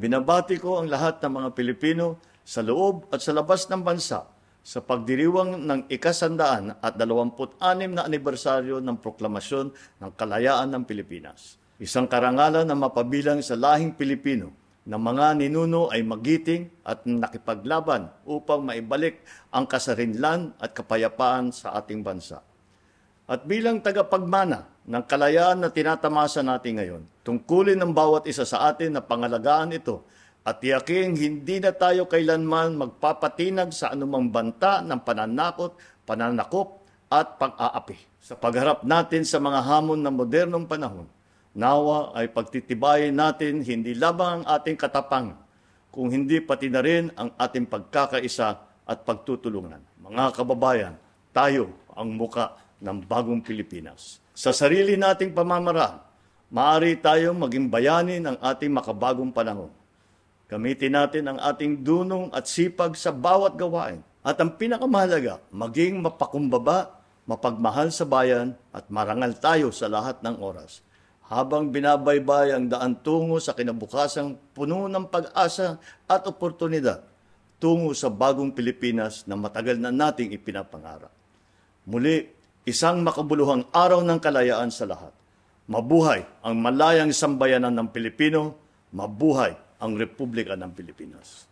Binabati ko ang lahat ng mga Pilipino sa loob at sa labas ng bansa sa pagdiriwang ng ikasandaan at 26 na anibersaryo ng proklamasyon ng kalayaan ng Pilipinas. Isang karangalan na mapabilang sa lahing Pilipino na mga ninuno ay magiting at nakipaglaban upang maibalik ang kasarinlan at kapayapaan sa ating bansa. At bilang tagapagmana ng kalayaan na tinatamasa natin ngayon. Tungkulin ng bawat isa sa atin na pangalagaan ito at yaking hindi na tayo kailanman magpapatinag sa anumang banta ng pananakot, pananakop at pag-aapi. Sa pagharap natin sa mga hamon ng modernong panahon, nawa ay pagtitibayin natin hindi lamang ang ating katapang, kung hindi pati na rin ang ating pagkakaisa at pagtutulungan. Mga kababayan, tayo ang muka ng bagong Pilipinas. Sa sarili nating pamamaraan, maaari tayong maging bayani ng ating makabagong panahon. Gamitin natin ang ating dunong at sipag sa bawat gawain. At ang pinakamahalaga, maging mapakumbaba, mapagmahal sa bayan at marangal tayo sa lahat ng oras. Habang binabaybay ang daan tungo sa kinabukasang puno ng pag-asa at oportunidad tungo sa bagong Pilipinas na matagal na nating ipinapangarap. Muli, isang makabuluhang araw ng kalayaan sa lahat. Mabuhay ang malayang sambayanan ng Pilipino, mabuhay ang Republika ng Pilipinas.